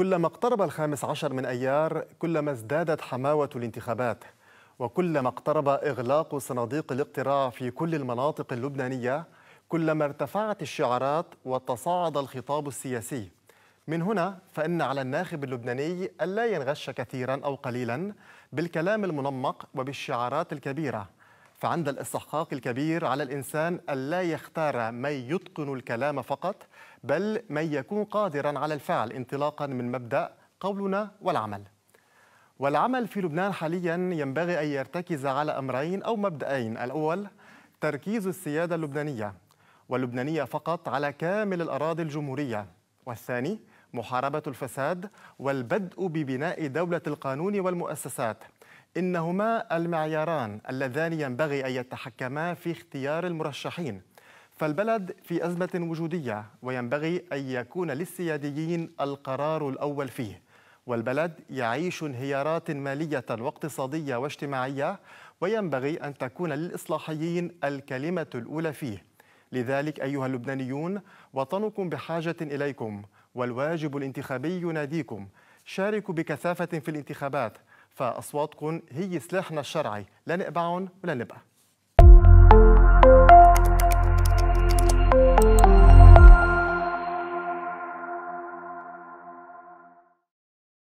كلما اقترب الخامس عشر من أيار كلما ازدادت حماوة الانتخابات وكلما اقترب إغلاق صناديق الاقتراع في كل المناطق اللبنانية كلما ارتفعت الشعارات وتصاعد الخطاب السياسي من هنا فإن على الناخب اللبناني ألا ينغش كثيرا أو قليلا بالكلام المنمق وبالشعارات الكبيرة فعند الاستحقاق الكبير على الإنسان ألا يختار من يتقن الكلام فقط بل من يكون قادرا على الفعل انطلاقا من مبدأ قولنا والعمل والعمل في لبنان حاليا ينبغي أن يرتكز على أمرين أو مبدأين الأول تركيز السيادة اللبنانية واللبنانية فقط على كامل الأراضي الجمهورية والثاني محاربة الفساد والبدء ببناء دولة القانون والمؤسسات إنهما المعياران اللذان ينبغي أن يتحكما في اختيار المرشحين فالبلد في أزمة وجودية وينبغي أن يكون للسياديين القرار الأول فيه والبلد يعيش انهيارات مالية واقتصادية واجتماعية وينبغي أن تكون للإصلاحيين الكلمة الأولى فيه لذلك أيها اللبنانيون وطنكم بحاجة إليكم والواجب الانتخابي يناديكم شاركوا بكثافة في الانتخابات فأصواتكم هي سلاحنا الشرعي لا نقبعهم ولا نبقى